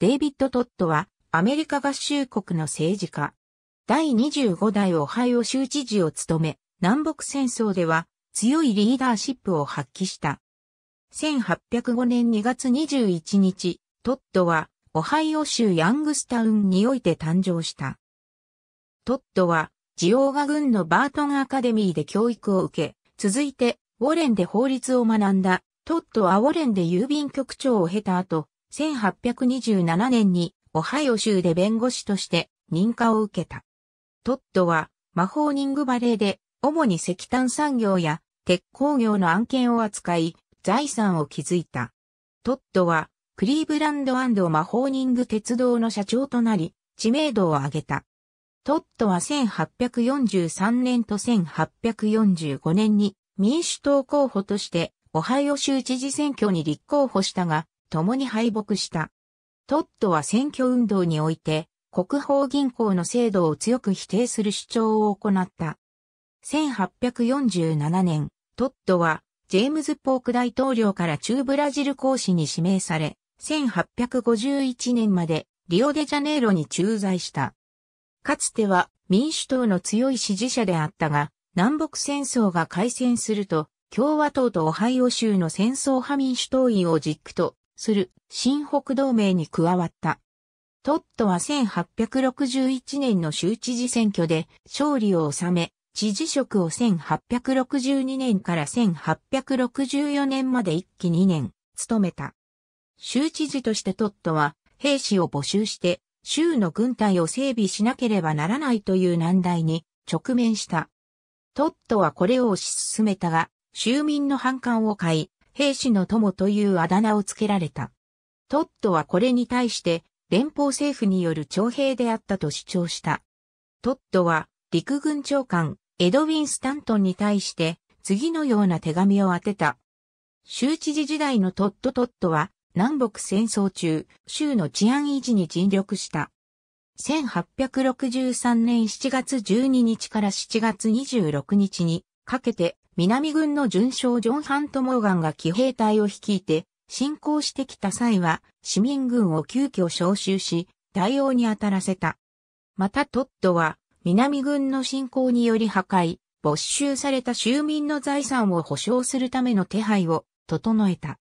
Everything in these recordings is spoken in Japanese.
デイビッド・トッドは、アメリカ合衆国の政治家。第25代オハイオ州知事を務め、南北戦争では強いリーダーシップを発揮した。1805年2月21日、トッドは、オハイオ州ヤングスタウンにおいて誕生した。トッドは、ジオーガ軍のバートンアカデミーで教育を受け、続いて、ウォレンで法律を学んだ。トッドはウォレンで郵便局長を経た後、1827年にオハイオ州で弁護士として認可を受けた。トッドは魔法ニングバレーで主に石炭産業や鉄鋼業の案件を扱い財産を築いた。トッドはクリーブランド魔法ニング鉄道の社長となり知名度を上げた。トッドは1843年と1845年に民主党候補としてオハイオ州知事選挙に立候補したが共に敗北した。トットは選挙運動において、国宝銀行の制度を強く否定する主張を行った。1847年、トットは、ジェームズ・ポーク大統領から中ブラジル公使に指名され、1851年までリオデジャネイロに駐在した。かつては民主党の強い支持者であったが、南北戦争が開戦すると、共和党とオハイオ州の戦争派民主党員を軸とする新北同盟に加わった。トットは1861年の州知事選挙で勝利を収め、知事職を1862年から1864年まで一期2年、務めた。州知事としてトットは兵士を募集して州の軍隊を整備しなければならないという難題に直面した。トットはこれを推し進めたが、州民の反感を買い、兵士の友というあだ名を付けられた。トットはこれに対して、連邦政府による徴兵であったと主張した。トットは、陸軍長官、エドウィン・スタントンに対して、次のような手紙を宛てた。州知事時代のトット・トットは、南北戦争中、州の治安維持に尽力した。1863年7月12日から7月26日にかけて南軍の巡将ジョン・ハント・モーガンが騎兵隊を率いて、侵攻してきた際は、市民軍を急遽召集し、対応に当たらせた。またトットは、南軍の侵攻により破壊、没収された州民の財産を保障するための手配を整えた。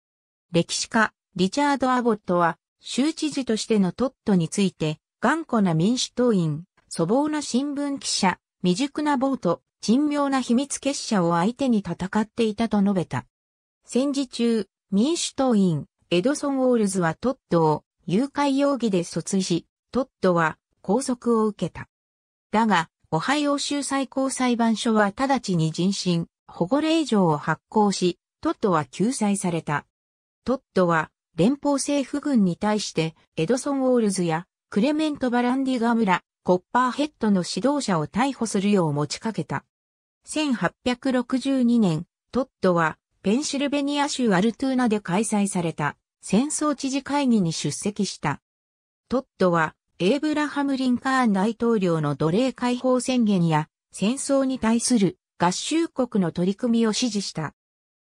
歴史家、リチャード・アボットは、州知事としてのトットについて、頑固な民主党員、粗暴な新聞記者、未熟なート、珍妙な秘密結社を相手に戦っていたと述べた。戦時中、民主党員、エドソン・ウォールズはトッドを誘拐容疑で訴追し、トッドは拘束を受けた。だが、オハイオ州最高裁判所は直ちに人身、保護令状を発行し、トッドは救済された。トッドは連邦政府軍に対してエドソン・ウォールズやクレメント・バランディガムラ、コッパーヘッドの指導者を逮捕するよう持ちかけた。1862年、トッドはペンシルベニア州アルトゥーナで開催された戦争知事会議に出席した。トッドはエイブラハム・リンカーン大統領の奴隷解放宣言や戦争に対する合衆国の取り組みを支持した。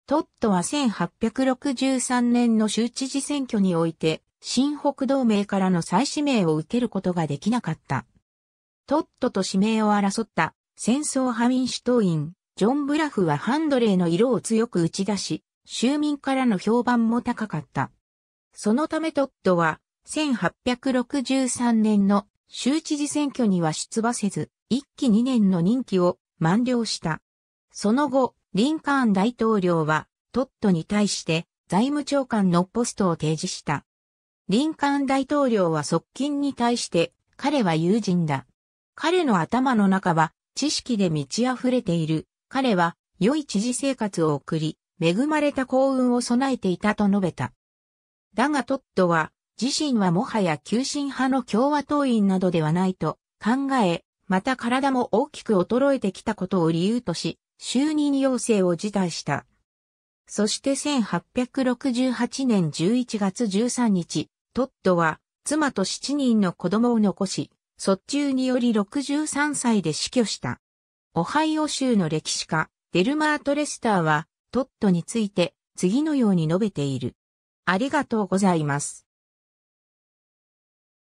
トッドは1863年の州知事選挙において新北同盟からの再指名を受けることができなかった。トッドと指名を争った戦争派民主党員、ジョン・ブラフはハンドレーの色を強く打ち出し、州民からの評判も高かった。そのためトッドは、1863年の州知事選挙には出馬せず、一期二年の任期を満了した。その後、リンカーン大統領は、トッドに対して財務長官のポストを提示した。リンカーン大統領は側近に対して、彼は友人だ。彼の頭の中は知識で満ち溢れている。彼は良い知事生活を送り、恵まれた幸運を備えていたと述べた。だがトットは、自身はもはや急進派の共和党員などではないと考え、また体も大きく衰えてきたことを理由とし、就任要請を辞退した。そして1868年11月13日、トットは妻と7人の子供を残し、卒中により63歳で死去した。オハイオ州の歴史家、デルマート・レスターは、トットについて、次のように述べている。ありがとうございます。